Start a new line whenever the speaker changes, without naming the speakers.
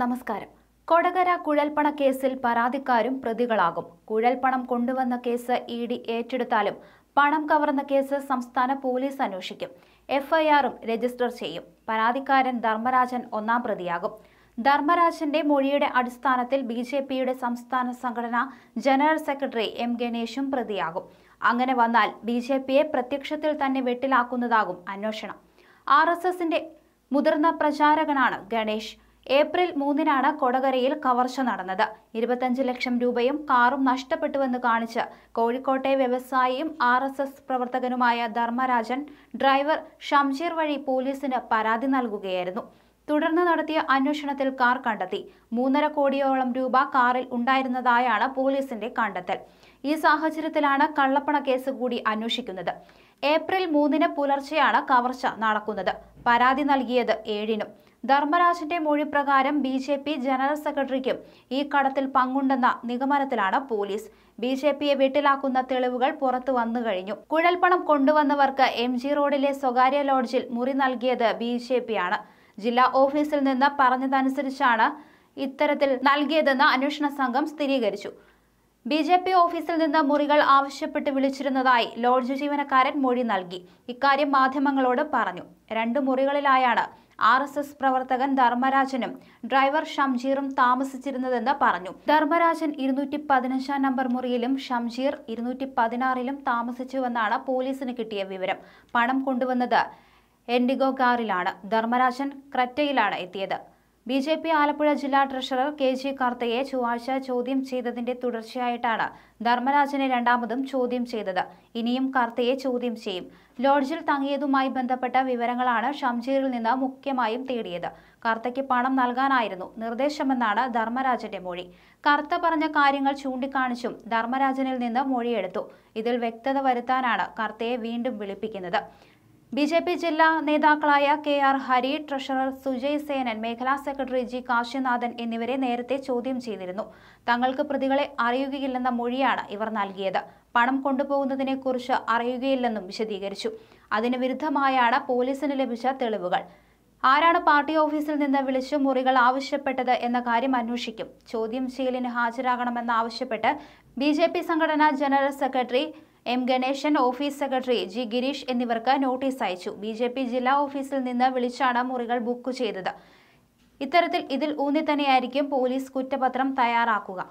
നമസ്കാരം കൊടകര കുഴൽപ്പണ കേസിൽ പരാതിക്കാരും പ്രതികളാകും കുഴൽപ്പണം കൊണ്ടുവന്ന കേസ് ഇ ഡി ഏറ്റെടുത്താലും പണം കവർന്ന കേസ് സംസ്ഥാന പോലീസ് അന്വേഷിക്കും എഫ്ഐആറും രജിസ്റ്റർ ചെയ്യും പരാതിക്കാരൻ ധർമ്മരാജൻ ഒന്നാം പ്രതിയാകും ധർമ്മരാജന്റെ മൊഴിയുടെ അടിസ്ഥാനത്തിൽ ബി ജെ പിയുടെ സംസ്ഥാന സംഘടന ജനറൽ സെക്രട്ടറി എം ഗണേഷും പ്രതിയാകും അങ്ങനെ വന്നാൽ ബി ജെ പിയെ പ്രത്യക്ഷത്തിൽ തന്നെ വെട്ടിലാക്കുന്നതാകും അന്വേഷണം ആർ എസ് എസിന്റെ മുതിർന്ന പ്രചാരകനാണ് ഗണേഷ് ഏപ്രിൽ മൂന്നിനാണ് കൊടകരയിൽ കവർച്ച നടന്നത് ഇരുപത്തഞ്ച് ലക്ഷം രൂപയും കാറും നഷ്ടപ്പെട്ടുവെന്ന് കാണിച്ച് കോഴിക്കോട്ടെ വ്യവസായിയും ആർ എസ് എസ് പ്രവർത്തകനുമായ ധർമ്മരാജൻ ഡ്രൈവർ ഷംഷീർ വഴി പോലീസിന് പരാതി നൽകുകയായിരുന്നു തുടർന്ന് നടത്തിയ അന്വേഷണത്തിൽ കാർ കണ്ടെത്തി മൂന്നര കോടിയോളം രൂപ കാറിൽ ഉണ്ടായിരുന്നതായാണ് പോലീസിന്റെ കണ്ടെത്തൽ ഈ സാഹചര്യത്തിലാണ് കള്ളപ്പണ കേസ് കൂടി അന്വേഷിക്കുന്നത് ഏപ്രിൽ മൂന്നിന് പുലർച്ചെയാണ് കവർച്ച നടക്കുന്നത് പരാതി നൽകിയത് ഏഴിനും ധർമ്മരാജന്റെ മൊഴി പ്രകാരം ബി ജെ പി ജനറൽ സെക്രട്ടറിക്കും ഈ കടത്തിൽ പങ്കുണ്ടെന്ന നിഗമനത്തിലാണ് പോലീസ് ബി ജെ പിയെ വീട്ടിലാക്കുന്ന തെളിവുകൾ പുറത്തു വന്നു കഴിഞ്ഞു കുഴൽപ്പണം കൊണ്ടുവന്നവർക്ക് എം ജി റോഡിലെ സ്വകാര്യ ലോഡ്ജിൽ മുറി നൽകിയത് ബി ജെ ആണ് ജില്ലാ ഓഫീസിൽ നിന്ന് പറഞ്ഞതനുസരിച്ചാണ് ഇത്തരത്തിൽ നൽകിയതെന്ന് അന്വേഷണ സംഘം സ്ഥിരീകരിച്ചു ബി ജെ പി ഓഫീസിൽ നിന്ന് മുറികൾ ആവശ്യപ്പെട്ട് വിളിച്ചിരുന്നതായി ലോഡ്ജ് ജീവനക്കാരൻ മൊഴി നൽകി ഇക്കാര്യം മാധ്യമങ്ങളോട് പറഞ്ഞു രണ്ട് മുറികളിലായാണ് ആർ എസ് എസ് പ്രവർത്തകൻ ധർമ്മരാജനും ഡ്രൈവർ ഷംജീറും താമസിച്ചിരുന്നതെന്ന് പറഞ്ഞു ധർമ്മരാജൻ ഇരുന്നൂറ്റി പതിനഞ്ചാം നമ്പർ മുറിയിലും ഷംജീർ ഇരുന്നൂറ്റി പതിനാറിലും താമസിച്ചുവെന്നാണ് പോലീസിന് കിട്ടിയ വിവരം പണം കൊണ്ടുവന്നത് എൻഡിഗോ കാറിലാണ് ധർമ്മരാജൻ ക്രറ്റയിലാണ് എത്തിയത് ബി ജെ പി ആലപ്പുഴ ജില്ലാ ട്രഷറർ കെ ജി കാർത്തയെ ചൊവ്വാഴ്ച ചോദ്യം ചെയ്തതിന്റെ തുടർച്ചയായിട്ടാണ് ധർമ്മരാജനെ രണ്ടാമതും ചോദ്യം ചെയ്തത് ഇനിയും കാർത്തയെ ചോദ്യം ചെയ്യും ലോഡ്ജിൽ തങ്ങിയതുമായി ബന്ധപ്പെട്ട വിവരങ്ങളാണ് ഷംജീറിൽ നിന്ന് മുഖ്യമായും തേടിയത് കാർത്തയ്ക്ക് പണം നൽകാനായിരുന്നു നിർദ്ദേശമെന്നാണ് ധർമ്മരാജന്റെ മൊഴി കർത്ത പറഞ്ഞ കാര്യങ്ങൾ ചൂണ്ടിക്കാണിച്ചും ധർമ്മരാജനിൽ നിന്ന് മൊഴിയെടുത്തു ഇതിൽ വ്യക്തത വരുത്താനാണ് കർത്തയെ വീണ്ടും വിളിപ്പിക്കുന്നത് ബി ജെ പി ജില്ലാ നേതാക്കളായ K R Hari treasurer Sujay Senan മേഖലാ സെക്രട്ടറി ജി കാശ്യനാഥൻ എന്നിവരെ നേരത്തെ ചോദ്യം ചെയ്തിരുന്നു തങ്ങൾക്ക് പ്രതികളെ അറിയുകയില്ലെന്ന മൊഴിയാണ് ഇവർ നൽകിയത് പണം കൊണ്ടുപോകുന്നതിനെക്കുറിച്ച് അറിയുകയില്ലെന്നും വിശദീകരിച്ചു അതിന് വിരുദ്ധമായാണ് പോലീസിന് ലഭിച്ച തെളിവുകൾ ആരാണ് പാർട്ടി ഓഫീസിൽ നിന്ന് വിളിച്ചു മുറികൾ ആവശ്യപ്പെട്ടത് എന്ന കാര്യം അന്വേഷിക്കും ചോദ്യം ചെയ്യലിന് ബി ജെ പി സംഘടനാ general secretary M Ganesan office secretary G Gireesh എന്നിവർക്ക് നോട്ടീസ് അയച്ചു ബി ജെ പി ജില്ലാ ഓഫീസിൽ നിന്ന് വിളിച്ചാണ് മുറികൾ ബുക്ക് ചെയ്തത് ഇത്തരത്തിൽ ഇതിൽ ഊന്നിത്തന്നെയായിരിക്കും പോലീസ് കുറ്റപത്രം തയ്യാറാക്കുക